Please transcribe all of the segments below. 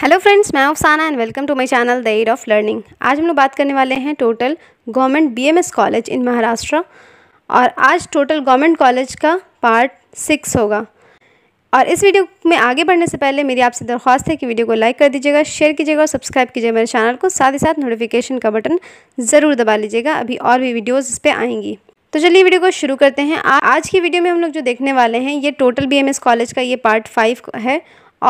hello friends मैं Afsana and welcome to my channel the aid of learning आज हम लोग बात करने वाले हैं total government BMS college in Maharashtra और आज टोटल गवर्नमेंट कॉलेज का पार्ट सिक्स होगा और इस वीडियो में आगे बढ़ने से पहले मेरी आपसे दरख्वास्त है कि वीडियो को लाइक कर दीजिएगा शेयर कीजिएगा और सब्सक्राइब कीजिएगा मेरे चैनल को साथ ही साथ नोटिफिकेशन का बटन ज़रूर दबा लीजिएगा अभी और भी वीडियोज़ इस पर आएंगी तो चलिए वीडियो को शुरू करते हैं आज की वीडियो में हम लोग जो देखने वाले हैं ये टोटल बी कॉलेज का ये पार्ट फाइव है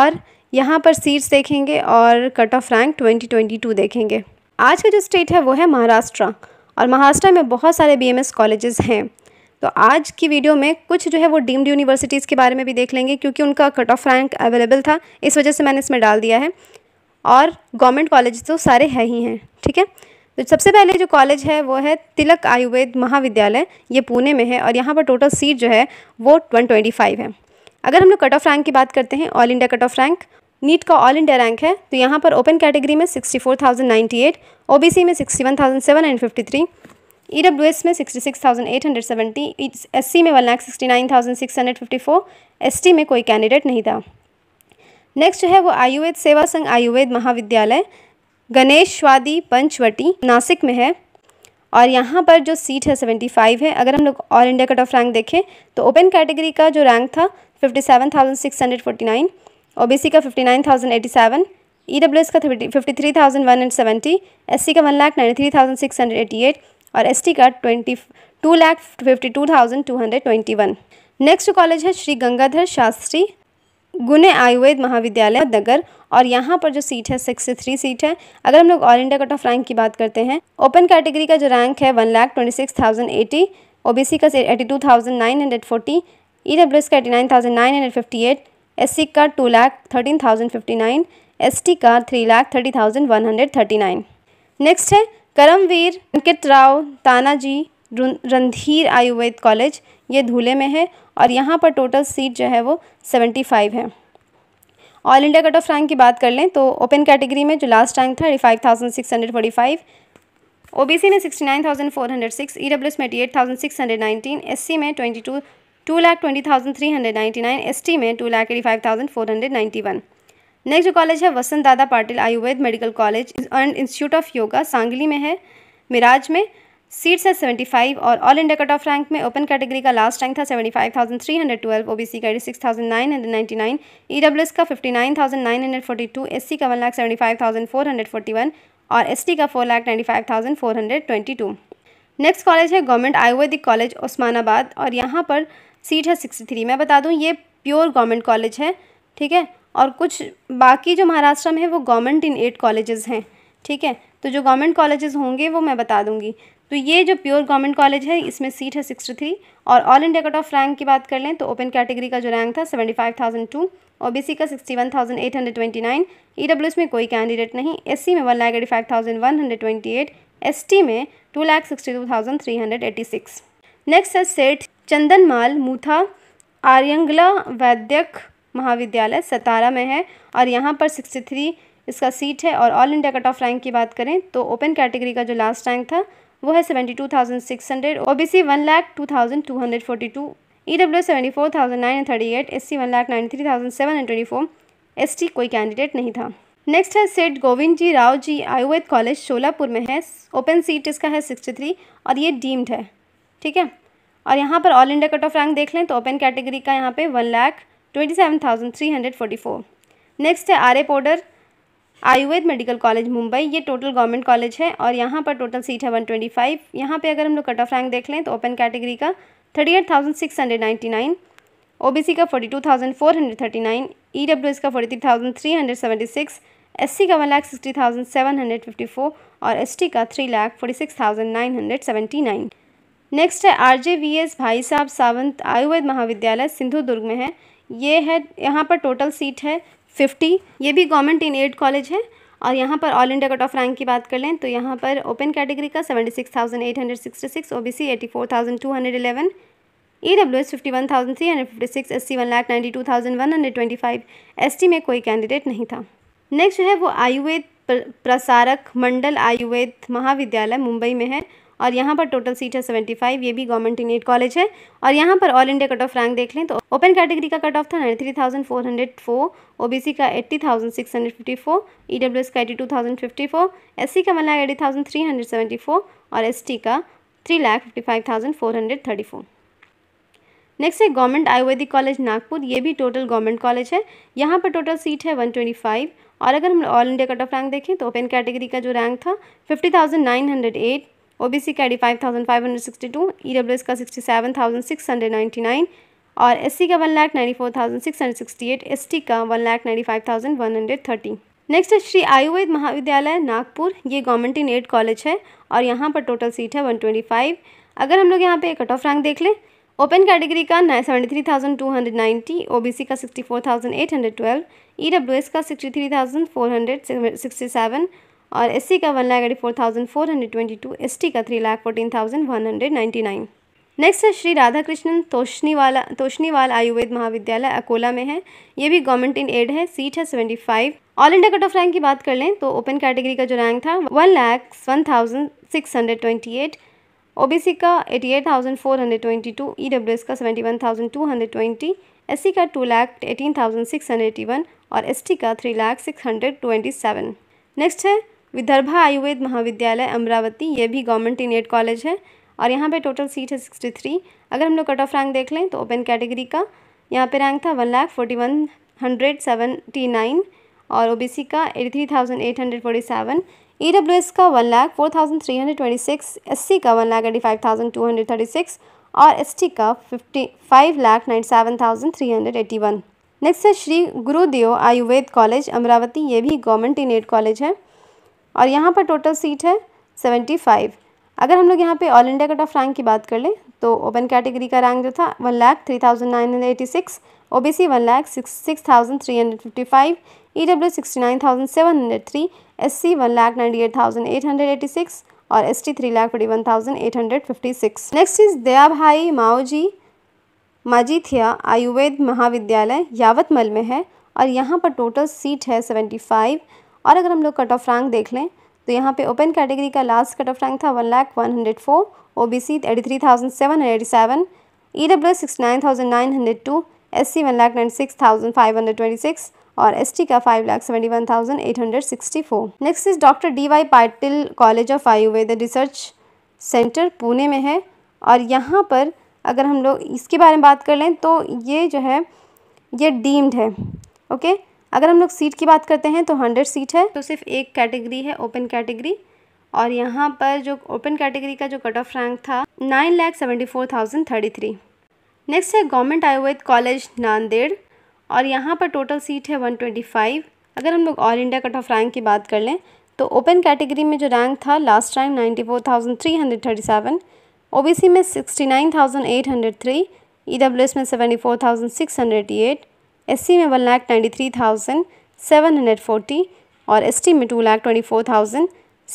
और यहाँ पर सीट्स देखेंगे और कट ऑफ रैंक 2022 देखेंगे आज का जो स्टेट है वो है महाराष्ट्र और महाराष्ट्र में बहुत सारे बी कॉलेजेस हैं तो आज की वीडियो में कुछ जो है वो डीम्ड यूनिवर्सिटीज़ के बारे में भी देख लेंगे क्योंकि उनका कट ऑफ रैंक अवेलेबल था इस वजह से मैंने इसमें डाल दिया है और गवर्नमेंट कॉलेज तो सारे है ही हैं ठीक है तो सबसे पहले जो कॉलेज है वो है तिलक आयुर्वेद महाविद्यालय ये पुणे में है और यहाँ पर टोटल सीट जो है वो 125 है अगर हम लोग कट ऑफ रैंक की बात करते हैं all India cut off rank NEET का ऑल इंडिया रैंक है तो यहाँ पर ओपन कैटेगरी में sixty four thousand ninety eight O B C में sixty one thousand seven hundred fifty three E W S में sixty six thousand eight hundred seventy S C में one lakh sixty nine thousand six hundred fifty four S T में कोई candidate नहीं था next है वो आयुर्वेद सेवा संघ आयुर्वेद महाविद्यालय गणेशवादी पंचवटी नासिक में है और यहाँ पर जो सीट है सेवेंटी फाइव है अगर हम लोग all India cut off rank देखें तो ओपन कैटेगरी का जो रैंक था fifty seven thousand six hundred forty nine O का fifty nine thousand eighty seven E fifty three thousand one hundred seventy S C का one lakh ninety three thousand six hundred eight और S T का twenty two lakh fifty two thousand two hundred twenty one next college है श्री गंगाधर शास्त्री गुने आयुर्वेद महाविद्यालय नगर और यहाँ पर जो सीट है सिक्सटी थ्री सीट है अगर हम लोग all India cut off rank की बात करते हैं ओपन कैटेगरी का जो रैंक है one lakh twenty six thousand eighty O B C का eighty two thousand nine hundred forty E W S का eighty nine thousand nine hundred fifty eight SC का two lakh thirteen thousand fifty nine S T का three lakh thirty thousand one hundred thirty nine next है Karamveer Ankit Rao Tanaji Randhir Ayurved college ये धूले में है और यहाँ पर टोटल सीट जो है वो सेवेंटी फाइव है all India cut off rank की बात कर लें तो ओपन कैटेगरी में जो लास्ट रैंक था eighty five thousand six hundred forty five O B C में sixty nine thousand four hundred six E W S में eighty eight thousand six hundred nineteen S C में twenty two two lakh twenty thousand three hundred ninety nine S T में two lakh eighty five thousand four hundred ninety one next जो college है Vasant Dada Patil Ayurved medical college and institute of yoga Sangli में है मिराज में seats e है seventy five और all India cut off rank में open category का लास्ट रैंक था seventy five thousand three hundred twelve O B C का eighty six thousand nine hundred ninety nine E W S का fifty nine thousand nine hundred forty to S C का one lakh seventy five thousand four hundred forty one और S T का four lakh ninety five thousand four hundred twenty two next college है government ayurvedic college Osmanabad और यहाँ पर seat है sixty three मैं बता दूँ ये प्योर गवर्नमेंट कॉलेज है ठीक है और कुछ बाकी जो महाराष्ट्र में है वो गवर्नमेंट इन एट कॉलेजेस हैं ठीक है तो जो गवर्नमेंट कॉलेजेस होंगे वो मैं बता दूंगी तो ये जो प्योर गवर्नमेंट कॉलेज है इसमें सीट है सिक्सटी थ्री और all India cut off rank की बात कर लें तो ओपन कैटेगरी का जो रैंक था seventy five thousand two O B C का sixty one thousand eight hundred twenty nine E W S में कोई कैंडिडेट नहीं एस सी में one lakh eighty five thousand one hundred twenty eight S T में two lakh sixty two thousand three hundred eighty six next है सेठ चंदनमाल मूथा आर्यंगला वैद्यक महाविद्यालय सतारा में है और यहाँ पर सिक्सटी थ्री इसका सीट है और all India cut off rank की बात करें तो ओपन कैटेगरी का जो लास्ट रैंक था वो है seventy two thousand six hundred O B C one lakh two thousand two hundred forty two E W seventy four thousand nine thirty eight S C one lakh nine three thousand seven and twenty four S T कोई candidate नहीं था next है Seth Govind ji Rao ji Ayurved college Sholapur में है open seat इसका है sixty three और ये डीम्ड है ठीक है और यहाँ पर all India cut off rank देख लें तो ओपन कैटेगरी का यहाँ पे one lakh twenty seven thousand three hundred forty four next है R A Podar Ayurved medical college Mumbai ये टोटल गवर्नमेंट कॉलेज है और यहाँ पर टोटल सीट है वन ट्वेंटी फाइव यहाँ पर अगर हम लोग कट ऑफ रैंक देख लें तो ओपन कैटेगरी का thirty eight thousand six hundred ninety nine O B C का forty two thousand four hundred thirty nine E W S का forty three thousand three hundred seventy six S C का one lakh sixty thousand seven hundred fifty four और S T का three lakh forty six thousand nine hundred seventy nine next है R J V S Bhai Sahab Sawant Ayurveda महाविद्यालय सिंधु दुर्ग में है ये है यहाँ पर टोटल सीट है फिफ्टी ये भी गवर्नमेंट इन एड कॉलेज है और यहाँ पर all India cut off rank की बात कर लें तो यहाँ पर ओपन कैटेगरी का seventy six thousand eight hundred sixty six O B C eighty four thousand two hundred eleven E W S fifty one thousand three hundred fifty six S C one lakh ninety two thousand one hundred twenty five S T में कोई candidate नहीं था next है वो आयुर्वेद प्रसारक मंडल आयुर्वेद महाविद्यालय मुंबई में है और यहाँ पर टोटल सीट है सेवेंटी फाइव ये भी गवर्नमेंट इंजीनियर कॉलेज है और यहाँ पर all India cut off rank देख लें तो ओपन कैटेगरी का कट ऑफ था नाइन्टी थ्री का एट्टी थाउजेंड e का 82,054 टू का एटी मतलब और एस का फोर नेक्स्ट है गवर्नमेंट आयुर्वेदिक कॉलेज नागपुर ये भी टोटल गवर्नमेंट कॉलेज है यहाँ पर टोटल सीट है 125 और अगर हम all India cut off rank देखें तो ओपन कैटेगरी का जो रैंक था एट ओ बी सी का eighty five thousand five hundred sixty two E W S का sixty seven thousand six hundred ninety nine और एस सी का one lakh ninety four thousand six hundred sixty eight S T का one lakh ninety five thousand one hundred thirty next है श्री आयुर्वेद महाविद्यालय नागपुर ये government in Ed college है और यहाँ पर टोटल सीट है वन ट्वेंटी फाइव अगर हम लोग यहाँ पे कट ऑफ रैंक देख लें ओपन कैटेगरी का seventy three thousand two hundred ninety O B C का sixty four thousand eight hundred twelve E W S का sixty three thousand four hundred sixty seven और एस का one lakh eighty four thousand four hundred twenty two S का three lakh fourteen thousand one hundred ninety nine next है श्री राधाकृष्णन तोशनीवाला तोशनीवाल आयुर्वेद महाविद्यालय अकोला में है ये भी गवर्नमेंट इन एड है सीट है seventy five all India cut off rank की बात कर लें तो ओपन कैटेगरी का जो रैंक था one lakh one thousand six hundred twenty eight O B C का eighty eight thousand four hundred twenty two E W S का seventy one thousand two hundred twenty S C का two lakh eighteen thousand six hundred eighty one और S T का three lakh six hundred twenty seven next है विदर्भा आयुर्वेद महाविद्यालय अमरावती ये भी government in Ed college है और यहाँ पे टोटल सीट है सिक्सटी थ्री अगर हम लोग कट ऑफ रैंक देख लें तो ओपन कैटेगरी का यहाँ पे रैंक था one lakh forty one hundred seventy nine और ओ बी सी का eighty three thousand eight hundred forty seven E W S का one lakh four thousand three hundred twenty six S C का one lakh eighty five thousand two hundred thirty six और S T का fifty five lakh ninety seven thousand three hundred eighty one next है श्री गुरुदेव Ayurveda college Amravati ये भी government in Ed college है और यहाँ पर टोटल सीट है सेवेंटी फाइव अगर हम लोग यहाँ पे all India cut off rank की बात कर लें तो ओपन कैटेगरी का रैंक जो था one lakh three thousand nine hundred eighty six O B C one lakh six six thousand three hundred fifty five E W sixty nine thousand seven hundred three S C one lakh ninety eight thousand eight hundred eighty six और S T three lakh forty one thousand eight hundred fifty six next is Daya bhai Maoji माजीथिया Ayurveda महाविद्यालय यावतमल में है और यहाँ पर total seat है seventy five और अगर हम लोग कट ऑफ रैंक देख लें तो यहाँ पे ओपन कैटेगरी का लास्ट कट ऑफ रैंक था one lakh one hundred four O B C eighty three thousand seven hundred seven E W six nine thousand nine hundred two S C one lakh nine six thousand five hundred twenty six और S T का five lakh seventy one thousand eight hundred sixty four next is doctor D Y Patil college of Ayurved research centre Pune में है और यहाँ पर अगर हम लोग इसके बारे में बात कर लें तो ये जो है ये डीम्ड है ओके अगर हम लोग सीट की बात करते हैं तो हंड्रेड सीट है तो सिर्फ एक कैटेगरी है ओपन कैटेगरी और यहाँ पर जो ओपन कैटेगरी का जो कट ऑफ रैंक था nine lakh seventy four thousand thirty three next है गवर्नमेंट आयुर्वेद कॉलेज नांदेड़ और यहाँ पर टोटल सीट है वन ट्वेंटी फाइव अगर हम लोग all India cut off rank की बात कर लें तो ओपन कैटेगरी में जो रैंक था last rank ninety four thousand three hundred thirty seven O B C में sixty nine thousand eight hundred three E W S में seventy four thousand six hundred eight C में one lakh ninety three thousand seven hundred forty और T में two lakh twenty four thousand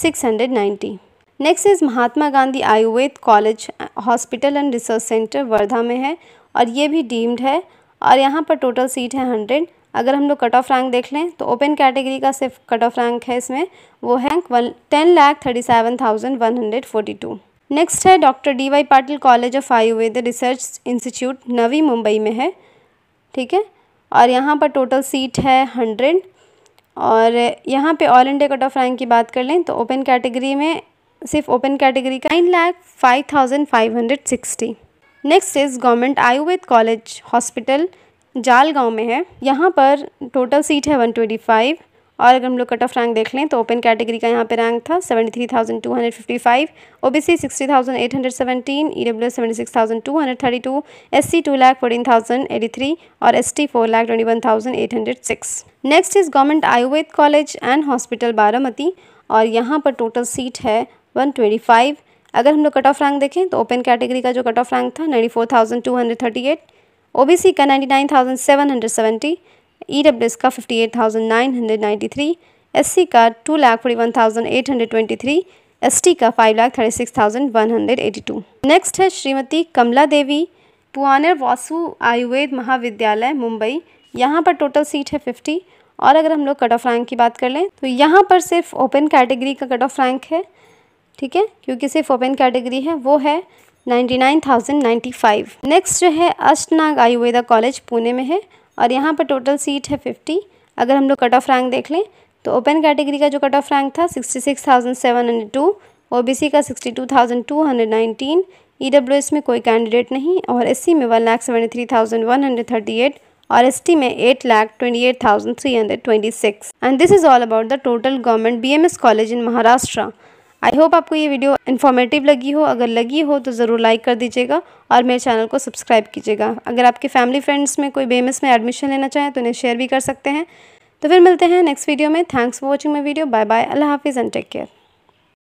six hundred ninety next is Mahatma Gandhi Ayurved college hospital and research centre Wardha में है और ये भी deemed है और यहाँ पर टोटल सीट है हंड्रेड अगर हम लोग कट ऑफ रैंक देख लें तो ओपन कैटेगरी का सिर्फ कट ऑफ रैंक है इसमें वो है one ten lakh thirty seven thousand one hundred forty two next है doctor D Y Patil college of Ayurved research institute Navi Mumbai में है ठीक है और यहाँ पर टोटल सीट है हंड्रेड और यहाँ पे all India cut off rank की बात कर लें तो ओपन कैटेगरी में सिर्फ ओपन कैटेगरी का nine lakh five thousand five hundred sixty next is government Ayurved college hospital Jalgaon में है यहाँ पर टोटल सीट है वन ट्वेंटी फाइव और अगर हम लोग कट ऑफ रैंक देख लें तो ओपन कैटेगरी का यहाँ पे रैंक था seventy three thousand thousand two hundred fifty five O B sixty eight 73,255, seventeen E W seventy six thousand two hundred thirty two S C two lakh fourteen thousand eighty three और S T four lakh twenty one thousand eight hundred six next is government Ayurved college and hospital Baramati और यहाँ पर total seat है one twenty five अगर हम लोग cut off rank देखें तो ओपन कैटेगरी का जो कट ऑफ रैंक था ninety four thousand two hundred thirty eight O B C का ninety nine thousand seven hundred seventy E S का fifty eight thousand nine hundred ninety three S C का two lakh forty one thousand eight hundred twenty three S T का five lakh thirty six thousand one hundred eighty two next है श्रीमती कमला देवी पुआनर वासु आयुर्वेद महाविद्यालय मुंबई यहाँ पर total seat है fifty और अगर हम लोग कट ऑफ रैंक की बात कर लें तो यहाँ पर सिर्फ ओपन कैटेगरी का कट ऑफ रैंक है ठीक है क्योंकि सिर्फ ओपन कैटेगरी है वो है नाइन्टी नेक्स्ट जो है अष्टनाग आयुर्वेदा कॉलेज पुणे में है और यहाँ पर टोटल सीट है फिफ्टी अगर हम लोग कट ऑफ रैंक देख लें तो ओपन कैटेगरी का जो कट ऑफ रैंक था sixty six thousand seven hundred two O B का sixty two thousand two hundred nineteen E W S में कोई कैंडिडेट नहीं और एस सी में one lakh seventy three thousand one hundred thirty eight और S T में eight lakh twenty eight thousand three hundred twenty six and this is all about the total government B M S college in Maharashtra I hope आपको ये video informative लगी हो अगर लगी हो तो ज़रूर लाइक कर दीजिएगा और मेरे चैनल को सब्सक्राइब कीजिएगा अगर आपके फैमिली फ्रेंड्स में कोई बेमिस में एडमिशन लेना चाहें तो उन्हें शेयर भी कर सकते हैं तो फिर मिलते हैं नेक्स्ट वीडियो में thanks for watching my video bye bye अल्लाह हाफिज़ एंड टेक केयर